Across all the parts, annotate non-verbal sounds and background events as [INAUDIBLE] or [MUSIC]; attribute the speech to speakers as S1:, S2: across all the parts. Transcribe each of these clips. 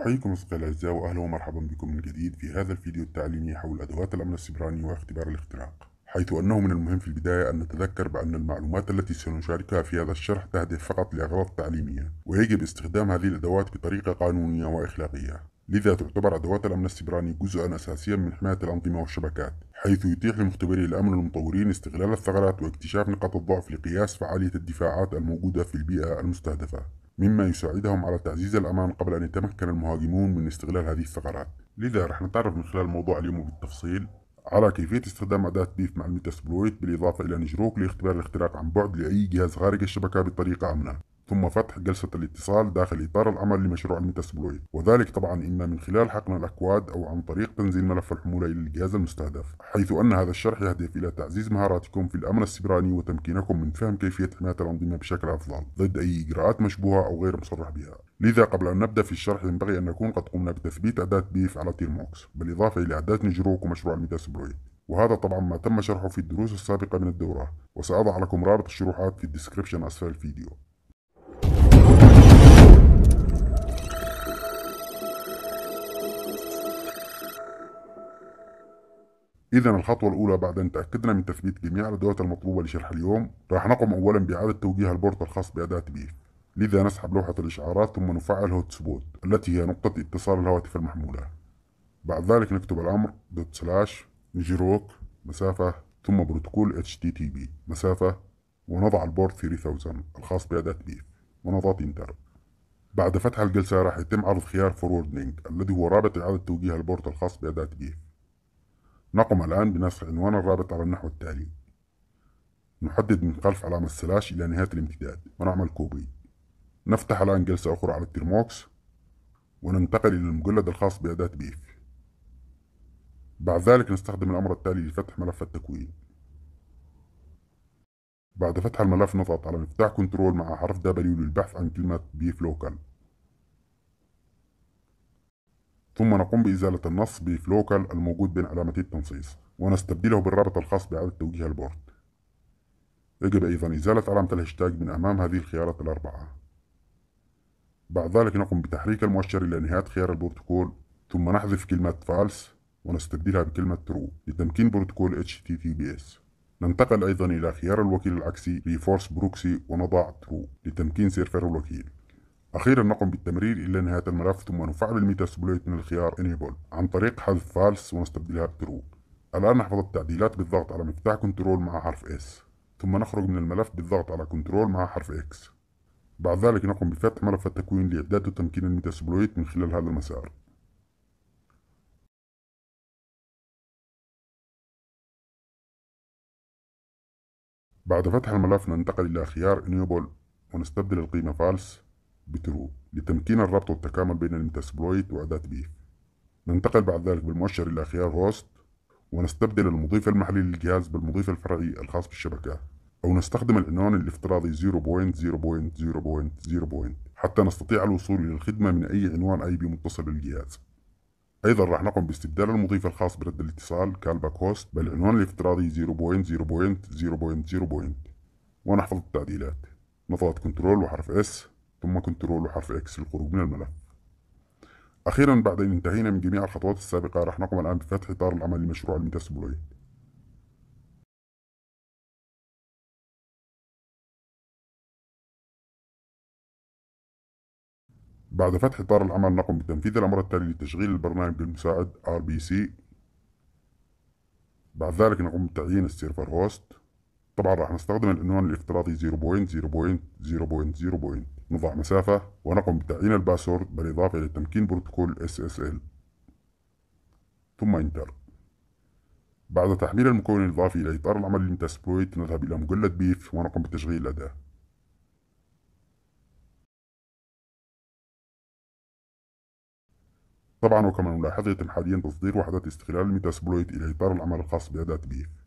S1: أحييكم أصدقائي الأعزاء وأهلا ومرحبا بكم من جديد في هذا الفيديو التعليمي حول أدوات الأمن السبراني واختبار الاختراق حيث أنه من المهم في البداية أن نتذكر بأن المعلومات التي سنشاركها في هذا الشرح تهدف فقط لأغراض تعليمية ويجب استخدام هذه الأدوات بطريقة قانونية وأخلاقية لذا تعتبر أدوات الأمن السبراني جزءا أساسيا من حماية الأنظمة والشبكات حيث يتيح لمختبري الأمن والمطورين استغلال الثغرات واكتشاف نقاط الضعف لقياس فعالية الدفاعات الموجودة في البيئة المستهدفة مما يساعدهم على تعزيز الأمان قبل أن يتمكن المهاجمون من استغلال هذه الثغرات لذا رح نتعرف من خلال موضوع اليوم بالتفصيل على كيفية استخدام أداة بيف مع الميتاسبلويت بالإضافة إلى نجروك لاختبار الاختراق عن بعد لأي جهاز خارج الشبكة بطريقة آمنة ثم فتح جلسة الاتصال داخل إطار العمل لمشروع الميتاسبلويد وذلك طبعا إما من خلال حقن الأكواد أو عن طريق تنزيل ملف الحمولة إلى الجهاز المستهدف حيث أن هذا الشرح يهدف إلى تعزيز مهاراتكم في الأمن السبراني وتمكينكم من فهم كيفية حماية الأنظمة بشكل أفضل ضد أي إجراءات مشبوهة أو غير مصرح بها لذا قبل أن نبدأ في الشرح ينبغي أن نكون قد قمنا بتثبيت أداة بيف على تيرموكس بالإضافة إلى أداة نجروك ومشروع الميتاسبلويد وهذا طبعا ما تم شرحه في الدروس السابقة من الدورة وسأضع لكم رابط الشروحات في الديسكريبشن أسفل الفيديو إذا الخطوة الأولى بعد أن تأكدنا من تثبيت جميع الأدوات المطلوبة لشرح اليوم راح نقوم أولا بإعادة توجيه البورد الخاص بأداة بيف لذا نسحب لوحة الإشعارات ثم نفعل سبوت التي هي نقطة اتصال الهواتف المحمولة بعد ذلك نكتب الأمر دوت سلاش جروك مسافة ثم بروتوكول HTTP مسافة ونضع البورد 3000 الخاص بأداة بيف ونضغط انتر بعد فتح الجلسة راح يتم عرض خيار فوروردنج الذي هو رابط إعادة توجيه البورد الخاص بأداة بيف نقم الآن بنسخ عنوان الرابط على النحو التالي نحدد من خلف علامة السلاش إلى نهاية الامتداد ونعمل كوبي نفتح الآن جلسة أخرى على الترموكس وننتقل إلى المجلد الخاص بأداة بيف بعد ذلك نستخدم الأمر التالي لفتح ملف التكوين بعد فتح الملف نضغط على مفتاح كنترول مع حرف W للبحث عن كلمة بيف لوكال ثم نقوم بإزالة النص بفلوكال الموجود بين علامتي التنصيص ونستبدله بالرابط الخاص بإعادة توجيه البورد يجب أيضا إزالة علامة الهاشتاج من أمام هذه الخيارات الأربعة بعد ذلك نقوم بتحريك المؤشر إلى نهاية خيار البروتوكول ثم نحذف كلمة فالس ونستبدلها بكلمة ترو لتمكين بروتوكول HTTPS ننتقل أيضا إلى خيار الوكيل العكسي Reforce بروكسي ونضع ترو لتمكين سيرفر الوكيل أخيرا نقم بالتمرير إلى نهاية الملف ثم نفعل الميتاسبوليت من الخيار Enable عن طريق حذف فالس ونستبدلها بترو الآن نحفظ التعديلات بالضغط على مفتاح كنترول مع حرف S ثم نخرج من الملف بالضغط على كنترول مع حرف X بعد ذلك نقوم بفتح ملف التكوين لإعداد وتمكين الميتاسبوليت من
S2: خلال هذا المسار
S3: بعد فتح الملف ننتقل إلى خيار Enable ونستبدل القيمة False بترو لتمكين الربط والتكامل بين
S1: الامتاسبلويت وأداة بيف ننتقل بعد ذلك بالمؤشر إلى خيار هوست ونستبدل المضيف المحلي للجهاز بالمضيف الفرعي الخاص بالشبكة أو نستخدم العنوان الافتراضي 0.0.0.0. حتى نستطيع الوصول إلى الخدمة من أي عنوان أي بي متصل بالجهاز أيضا راح نقوم باستبدال المضيف الخاص برد الاتصال كالباك هوست بالعنوان الافتراضي 0.0.0.0. ونحفظ التعديلات نضغط كنترول وحرف اس ثم كنترول وحرف اكس للخروج من الملف
S3: اخيرا بعد ان انتهينا من جميع الخطوات السابقه راح نقوم الان بفتح اطار العمل لمشروع الميتاس بلويد بعد فتح إطار العمل نقوم بتنفيذ الأمر التالي لتشغيل البرنامج المساعد RBC
S1: بعد ذلك نقوم بتعيين السيرفر هوست طبعا راح نستخدم العنوان الافتراضي 0.0.0.0. نضع مسافة ونقوم بتعيين الباسورد بالإضافة إلى تمكين بروتوكول SSL ثم انتر بعد تحميل المكون الإضافي إلى إطار العمل للمتاسبلويت نذهب إلى مجلة بيف ونقوم بتشغيل الأداة
S3: طبعا وكما نلاحظ يتم حاليا تصدير وحدات استغلال الميتاسبلويت إلى إطار العمل الخاص بأداة بيف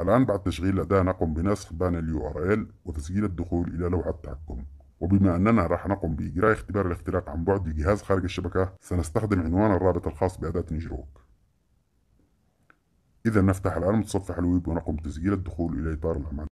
S3: الآن بعد تشغيل الأداة نقوم بنسخ بان اليو ار ال
S1: وتسجيل الدخول إلى لوحة التحكم وبما أننا راح نقوم بإجراء اختبار الاختراق عن بعد لجهاز خارج الشبكة سنستخدم عنوان الرابط الخاص بأداة نجروك
S2: إذا نفتح الآن متصفح الويب ونقوم بتسجيل الدخول إلى إطار العمل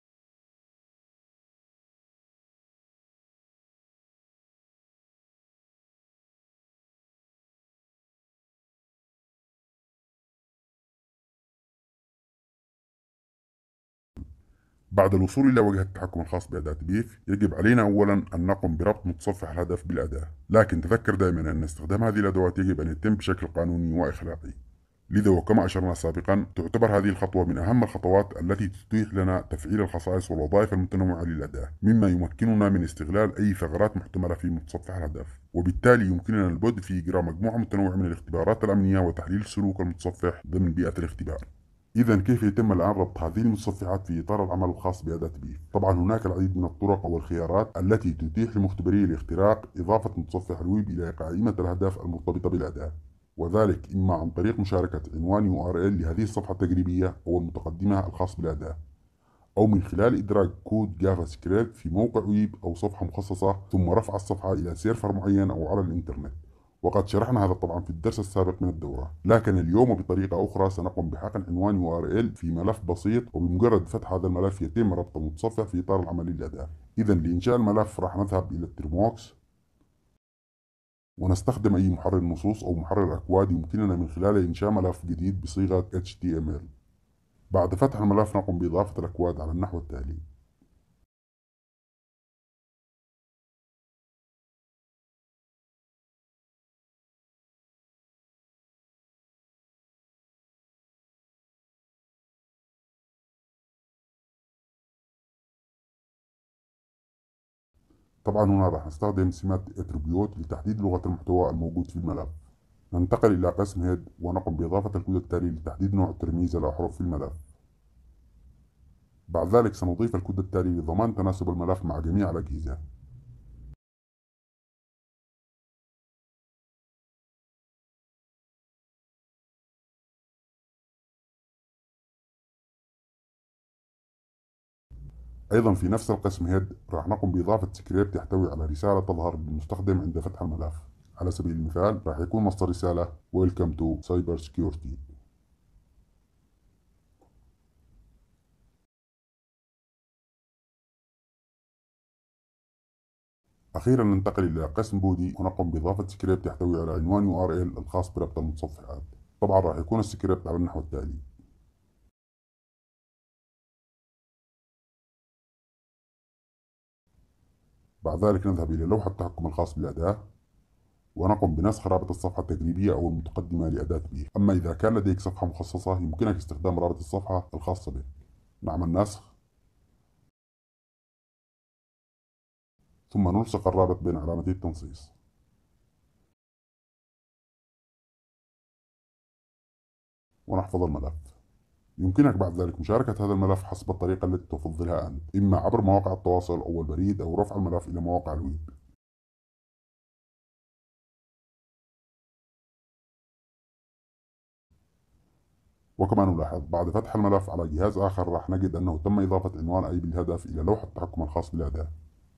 S2: بعد الوصول إلى وجهة التحكم
S1: الخاص بأداة بيف يجب علينا أولا أن نقوم بربط متصفح الهدف بالأداة لكن تذكر دائما أن استخدام هذه الأدوات يجب أن يتم بشكل قانوني وأخلاقي لذا وكما أشرنا سابقا تعتبر هذه الخطوة من أهم الخطوات التي تتيح لنا تفعيل الخصائص والوظائف المتنوعة للأداة مما يمكننا من استغلال أي ثغرات محتملة في متصفح الهدف وبالتالي يمكننا البدء في إجراء مجموعة متنوعة من الاختبارات الأمنية وتحليل سلوك المتصفح ضمن بيئة الاختبار إذا كيف يتم الآن ربط هذه المتصفحات في إطار العمل الخاص بأداة بيف؟ طبعا هناك العديد من الطرق أو الخيارات التي تتيح لمختبري الاختراق إضافة متصفح الويب إلى قائمة الأهداف المرتبطة بالأداة وذلك إما عن طريق مشاركة عنوان URL لهذه الصفحة التجريبية أو المتقدمة الخاص بالأداة أو من خلال إدراج كود جافا سكريبت في موقع ويب أو صفحة مخصصة ثم رفع الصفحة إلى سيرفر معين أو على الإنترنت وقد شرحنا هذا طبعا في الدرس السابق من الدورة لكن اليوم وبطريقة أخرى سنقوم بحقن عنوان URL في ملف بسيط وبمجرد فتح هذا الملف يتم ربط المتصفح في إطار العملية الأداء إذا لإنشاء الملف راح نذهب إلى الترموكس ونستخدم أي محرر نصوص أو محرر أكواد يمكننا من خلاله إنشاء ملف جديد بصيغة HTML
S2: بعد فتح الملف نقوم بإضافة الأكواد على النحو التالي طبعا هنا راح نستخدم سمات اتربيوت لتحديد لغة
S1: المحتوى الموجود في الملف ننتقل إلى قسم هيد ونقوم بإضافة الكود التالي لتحديد نوع ترميز الأحرف في الملف بعد ذلك سنضيف الكود التالي لضمان
S2: تناسب الملف مع جميع الأجهزة
S3: أيضا في نفس القسم هيد راح نقوم بإضافة سكريبت يحتوي على رسالة تظهر للمستخدم عند فتح الملف على سبيل المثال راح يكون مصدر رسالة Welcome to Cyber Security
S2: أخيرا ننتقل إلى قسم بودي ونقوم بإضافة
S1: سكريبت
S3: يحتوي على عنوان URL الخاص بربط المتصفحات طبعا راح يكون السكريبت على النحو التالي
S2: بعد ذلك نذهب إلى لوحة التحكم الخاص بالأداة
S1: ونقوم بنسخ رابط الصفحة التجريبية أو المتقدمة لأداة بي أما إذا كان لديك صفحة مخصصة يمكنك استخدام رابط الصفحة الخاصة به نعمل نسخ
S2: ثم نلصق الرابط بين علامتي التنصيص
S3: ونحفظ الملف يمكنك بعد ذلك مشاركة هذا الملف حسب الطريقة التي تفضلها أنت إما عبر مواقع
S2: التواصل أو البريد أو رفع الملف إلى مواقع الويب
S3: وكما نلاحظ بعد فتح الملف على جهاز آخر راح نجد أنه تم إضافة عنوان أي بالهدف إلى لوح التحكم
S1: الخاص بالأداة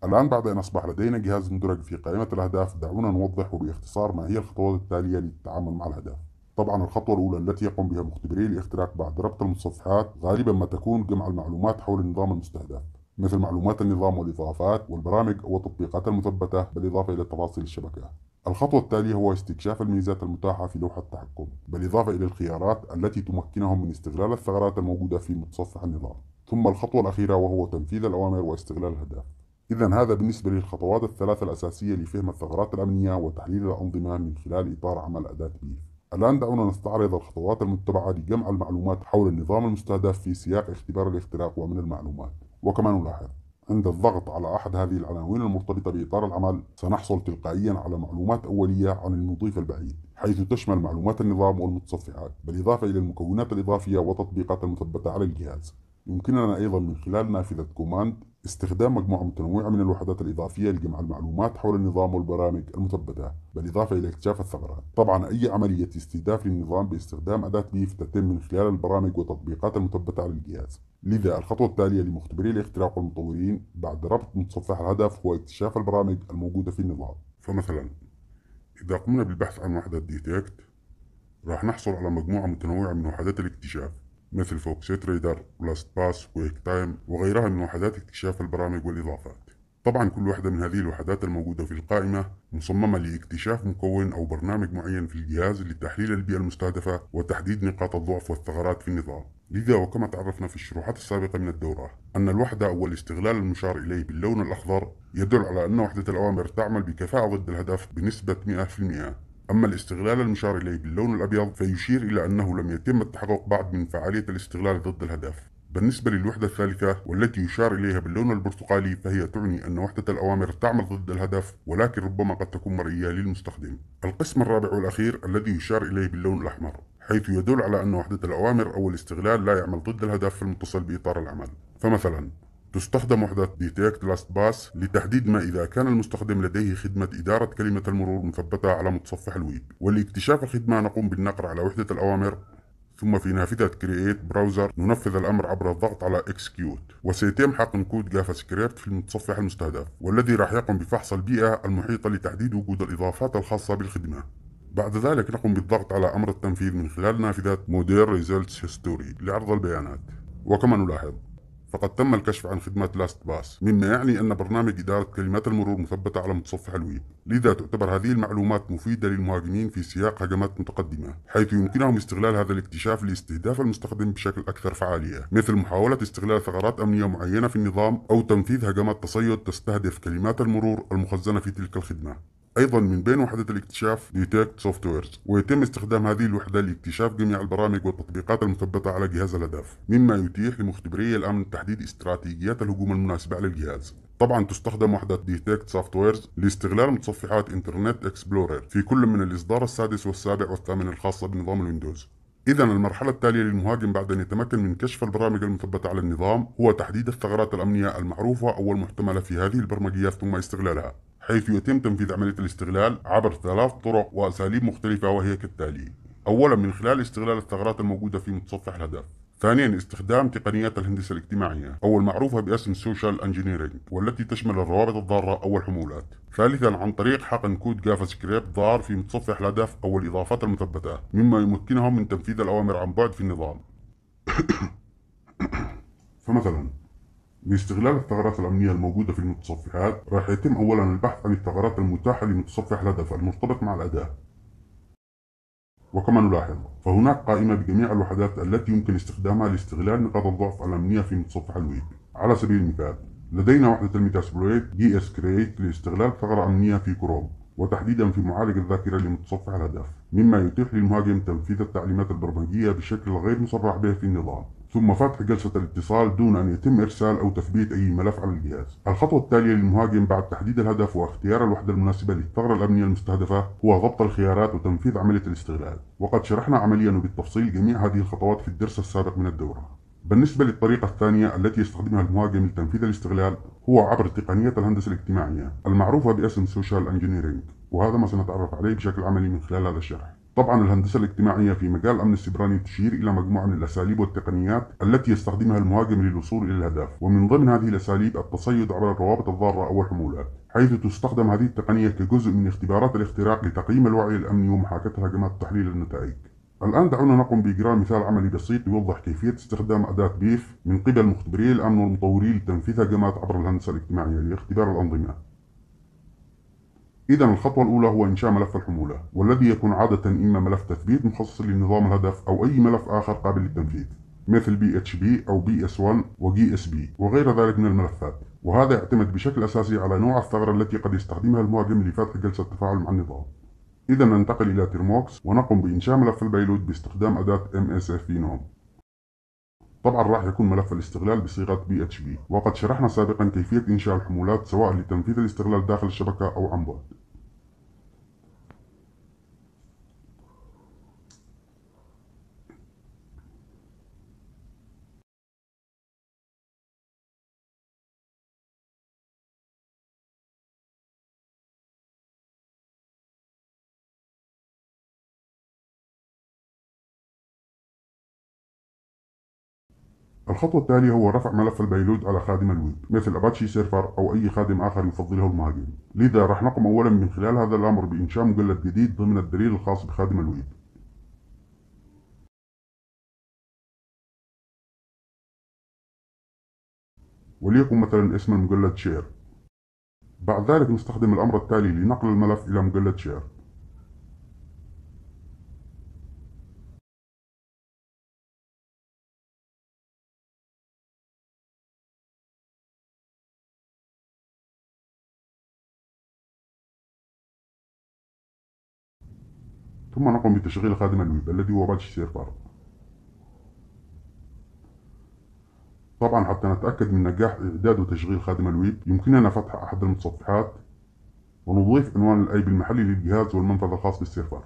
S1: الآن بعد أن أصبح لدينا جهاز مدرج في قائمة الأهداف دعونا نوضح وباختصار ما هي الخطوات التالية للتعامل مع الهدف طبعا الخطوة الأولى التي يقوم بها مختبري الاختراق بعد ربط المتصفحات غالبا ما تكون جمع المعلومات حول النظام المستهدف مثل معلومات النظام والإضافات والبرامج والتطبيقات المثبتة بالإضافة إلى تفاصيل الشبكة الخطوة التالية هو استكشاف الميزات المتاحة في لوحة التحكم بالإضافة إلى الخيارات التي تمكنهم من استغلال الثغرات الموجودة في متصفح النظام ثم الخطوة الأخيرة وهو تنفيذ الأوامر واستغلال الأهداف إذا هذا بالنسبة للخطوات الثلاثة الأساسية لفهم الثغرات الأمنية وتحليل الأنظمة من خلال إطار عمل أداة بيف الآن دعونا نستعرض الخطوات المتبعة لجمع المعلومات حول النظام المستهدف في سياق اختبار الاختراق ومن المعلومات وكما نلاحظ عند الضغط على أحد هذه العناوين المرتبطة بإطار العمل سنحصل تلقائيا على معلومات أولية عن المضيف البعيد حيث تشمل معلومات النظام والمتصفحات بالإضافة إلى المكونات الإضافية والتطبيقات المثبتة على الجهاز يمكننا أيضا من خلال نافذة كوماند استخدام مجموعة متنوعة من الوحدات الإضافية لجمع المعلومات حول النظام والبرامج المثبتة بالإضافة إلى اكتشاف الثغرات طبعا أي عملية استهداف للنظام باستخدام أداة ليف تتم من خلال البرامج والتطبيقات المثبتة على الجهاز لذا الخطوة التالية لمختبري الاختراق والمطورين بعد ربط متصفح الهدف هو اكتشاف البرامج الموجودة في النظام فمثلا إذا قمنا بالبحث عن وحدة ديتكت راح نحصل على مجموعة متنوعة من وحدات الاكتشاف مثل فوكسيت ريدر ولاست باس ويك تايم وغيرها من وحدات اكتشاف البرامج والإضافات طبعا كل واحدة من هذه الوحدات الموجودة في القائمة مصممة لاكتشاف مكون أو برنامج معين في الجهاز لتحليل البيئة المستهدفة وتحديد نقاط الضعف والثغرات في النظام لذا وكما تعرفنا في الشروحات السابقة من الدورة أن الوحدة أو الاستغلال المشار إليه باللون الأخضر يدل على أن وحدة الأوامر تعمل بكفاءة ضد الهدف بنسبة 100% أما الاستغلال المشار إليه باللون الأبيض فيشير إلى أنه لم يتم التحقق بعد من فعالية الاستغلال ضد الهدف بالنسبة للوحدة الثالثة والتي يشار إليها باللون البرتقالي فهي تعني أن وحدة الأوامر تعمل ضد الهدف ولكن ربما قد تكون مرئية للمستخدم. القسم الرابع والأخير الذي يشار إليه باللون الأحمر حيث يدل على أن وحدة الأوامر أو الاستغلال لا يعمل ضد الهدف المتصل بإطار العمل. فمثلا تستخدم وحدة ديتكت لاست باس لتحديد ما إذا كان المستخدم لديه خدمة إدارة كلمة المرور مثبتة على متصفح الويب ولاكتشاف الخدمة نقوم بالنقر على وحدة الأوامر ثم في نافذة Create براوزر ننفذ الأمر عبر الضغط على Execute وسيتم حقن كود جافا سكريبت في المتصفح المستهدف والذي راح يقوم بفحص البيئة المحيطة لتحديد وجود الإضافات الخاصة بالخدمة بعد ذلك نقوم بالضغط على أمر التنفيذ من خلال نافذة Modern Results History لعرض البيانات وكما نلاحظ فقد تم الكشف عن خدمة لاست باس مما يعني أن برنامج إدارة كلمات المرور مثبتة على متصفح الويب لذا تعتبر هذه المعلومات مفيدة للمهاجمين في سياق هجمات متقدمة حيث يمكنهم استغلال هذا الاكتشاف لاستهداف المستخدم بشكل أكثر فعالية مثل محاولة استغلال ثغرات أمنية معينة في النظام أو تنفيذ هجمات تصيد تستهدف كلمات المرور المخزنة في تلك الخدمة أيضا من بين وحدة الاكتشاف ديتكت سوفت ويرز ويتم استخدام هذه الوحدة لاكتشاف جميع البرامج والتطبيقات المثبتة على جهاز الهدف مما يتيح لمختبري الأمن تحديد استراتيجيات الهجوم المناسبة على الجهاز طبعا تستخدم وحدة ديتكت سوفت ويرز لاستغلال متصفحات انترنت اكسبلورر في كل من الإصدار السادس والسابع والثامن الخاصة بنظام الويندوز إذا المرحلة التالية للمهاجم بعد أن يتمكن من كشف البرامج المثبتة على النظام هو تحديد الثغرات الأمنية المعروفة أو المحتملة في هذه البرمجيات ثم استغلالها حيث يتم تنفيذ عملية الاستغلال عبر ثلاث طرق وأساليب مختلفة وهي كالتالي أولا من خلال استغلال الثغرات الموجودة في متصفح الهدف ثانيا استخدام تقنيات الهندسة الاجتماعية أو المعروفة باسم سوشيال انجينيرينج والتي تشمل الروابط الضارة أو الحمولات ثالثا عن طريق حقن كود جافا سكريبت ضار في متصفح الهدف أو الإضافات المثبتة مما يمكنهم من تنفيذ الأوامر عن بعد في النظام [COUGHS] فمثلا لاستغلال الثغرات الأمنية الموجودة في المتصفحات راح يتم أولا البحث عن الثغرات المتاحة لمتصفح الهدف المرتبط مع الأداة وكما نلاحظ فهناك قائمة بجميع الوحدات التي يمكن استخدامها لاستغلال نقاط الضعف الأمنية في متصفح الويب على سبيل المثال لدينا وحدة الميتاسبلويت جي اس كريت لاستغلال ثغرة أمنية في كروم وتحديدا في معالج الذاكرة لمتصفح الهدف مما يتيح للمهاجم تنفيذ التعليمات البرمجية بشكل غير مصرح به في النظام ثم فتح جلسة الاتصال دون أن يتم إرسال أو تثبيت أي ملف على الجهاز. الخطوة التالية للمهاجم بعد تحديد الهدف واختيار الوحدة المناسبة للثغرة الأمنية المستهدفة هو ضبط الخيارات وتنفيذ عملية الاستغلال. وقد شرحنا عمليا وبالتفصيل جميع هذه الخطوات في الدرس السابق من الدورة. بالنسبة للطريقة الثانية التي يستخدمها المهاجم لتنفيذ الاستغلال هو عبر تقنية الهندسة الاجتماعية المعروفة باسم سوشيال انجينيرينج وهذا ما سنتعرف عليه بشكل عملي من خلال هذا الشرح طبعا الهندسة الاجتماعية في مجال الأمن السيبراني تشير إلى مجموعة من الأساليب والتقنيات التي يستخدمها المهاجم للوصول إلى الهدف ومن ضمن هذه الأساليب التصيد عبر الروابط الضارة أو الحمولات حيث تستخدم هذه التقنية كجزء من اختبارات الاختراق لتقييم الوعي الأمني ومحاكاة هجمات تحليل النتائج الآن دعونا نقوم بإجراء مثال عملي بسيط يوضح كيفية استخدام أداة بيف من قبل مختبري الأمن والمطورين لتنفيذ هجمات عبر الهندسة الاجتماعية لاختبار الأنظمة إذا الخطوة الأولى هو إنشاء ملف الحمولة والذي يكون عادة إما ملف تثبيت مخصص لنظام الهدف أو أي ملف آخر قابل للتنفيذ مثل بي اتش بي أو بي اس 1 وجي اس بي وغير ذلك من الملفات وهذا يعتمد بشكل أساسي على نوع الثغرة التي قد يستخدمها المهاجم لفتح جلسة تفاعل مع النظام إذا ننتقل إلى تيرموكس ونقوم بإنشاء ملف البيلود باستخدام أداة MSFP نوم طبعا راح يكون ملف الاستغلال بصيغة BHP وقد شرحنا سابقا كيفية إنشاء الحمولات سواء لتنفيذ الاستغلال داخل الشبكة أو عن بعد
S2: الخطوة التالية هو رفع ملف البيلود على خادم الويب مثل أباتشي سيرفر
S1: أو أي خادم آخر يفضله المهاجم لذا راح نقوم أولا من خلال هذا الأمر بإنشاء مجلد جديد
S2: ضمن الدليل الخاص بخادم الويب
S3: وليكن مثلا اسم المجلد شير بعد ذلك نستخدم الأمر التالي لنقل الملف إلى مجلد شير
S2: ثم نقوم بتشغيل خادم الويب الذي هو باتش سيرفر
S1: طبعا حتى نتأكد من نجاح إعداد وتشغيل خادم الويب يمكننا فتح أحد المتصفحات ونضيف عنوان الاي بي المحلي للجهاز والمنفذ الخاص بالسيرفر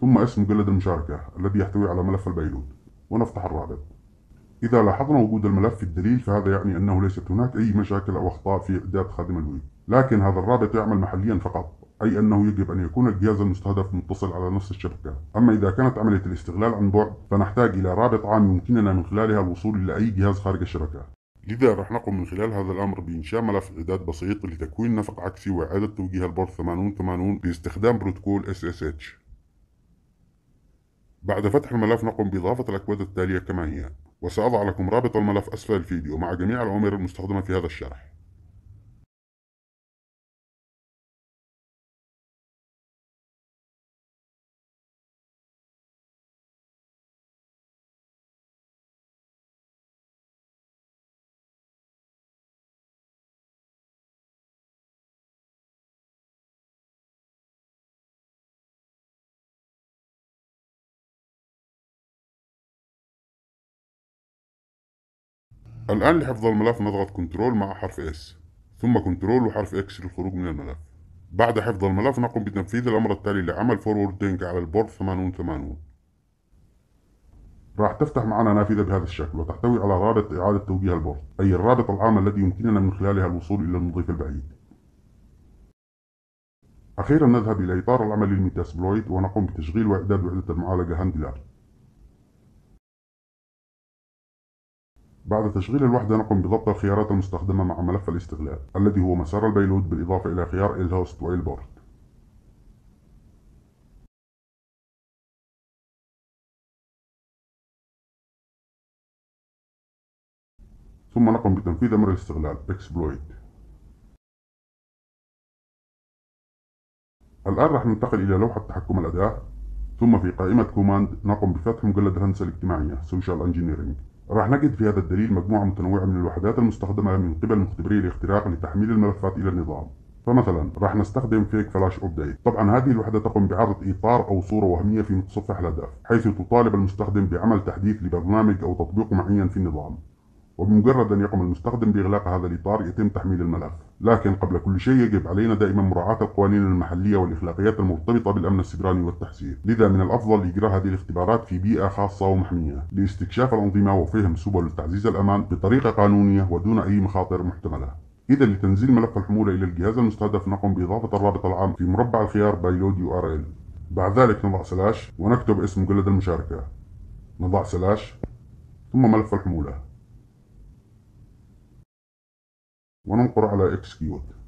S1: ثم اسم مجلد المشاركة الذي يحتوي على ملف البيلود ونفتح الرابط إذا لاحظنا وجود الملف في الدليل فهذا يعني أنه ليست هناك أي مشاكل أو أخطاء في إعداد خادم الويب لكن هذا الرابط يعمل محليا فقط أي أنه يجب أن يكون الجهاز المستهدف متصل على نفس الشبكة أما إذا كانت عملية الاستغلال عن بعد فنحتاج إلى رابط عام يمكننا من خلالها الوصول إلى أي جهاز خارج الشبكة لذا راح نقوم من خلال هذا الأمر بإنشاء ملف إعداد بسيط لتكوين نفق عكسي وإعادة توجيه البورد 8080 باستخدام بروتوكول SSH بعد فتح الملف نقوم بإضافة الأكواد التالية كما هي وسأضع لكم رابط الملف أسفل
S2: الفيديو مع جميع الأوامر المستخدمة في هذا الشرح الآن لحفظ الملف نضغط كنترول مع حرف S ثم كنترول وحرف X للخروج من الملف
S1: بعد حفظ الملف نقوم بتنفيذ الأمر التالي لعمل Forwarding على البورد 8080 راح تفتح معنا نافذة بهذا الشكل وتحتوي على رابط إعادة توجيه البورد أي الرابط العام الذي يمكننا من خلالها الوصول إلى المضيف البعيد
S3: أخيرا نذهب إلى إطار العمل للميتاسبلويد ونقوم بتشغيل وإعداد وحدة المعالجة هاندلر بعد تشغيل
S1: الوحدة نقوم بضبط الخيارات المستخدمة مع ملف الاستغلال الذي هو مسار البيلود بالإضافة إلى خيار
S2: الهوست والبورد
S3: ثم نقوم بتنفيذ أمر الاستغلال exploit الآن راح ننتقل إلى لوحة تحكم الأداة ثم في قائمة
S1: كوماند نقوم بفتح مجلد الهندسة الاجتماعية Social Engineering راح نجد في هذا الدليل مجموعة متنوعة من الوحدات المستخدمة من قبل مختبري الاختراق لتحميل الملفات إلى النظام فمثلا راح نستخدم فيك فلاش ابديت طبعا هذه الوحده تقوم بعرض اطار او صوره وهميه في متصفح الهدف حيث تطالب المستخدم بعمل تحديث لبرنامج او تطبيق معين في النظام وبمجرد أن يقوم المستخدم بإغلاق هذا الإطار يتم تحميل الملف لكن قبل كل شيء يجب علينا دائما مراعاة القوانين المحلية والإخلاقيات المرتبطة بالأمن السيبراني والتحسين لذا من الأفضل إجراء هذه الاختبارات في بيئة خاصة ومحمية لاستكشاف الأنظمة وفهم سبل تعزيز الأمان بطريقة قانونية ودون أي مخاطر محتملة إذا لتنزيل ملف الحمولة إلى الجهاز المستهدف نقوم بإضافة الرابط العام في مربع الخيار بايلود يو ار ال بعد ذلك نضع سلاش ونكتب اسم مجلد المشاركة نضع سلاش ثم ملف الحمولة
S2: وننقر على اكس كيوت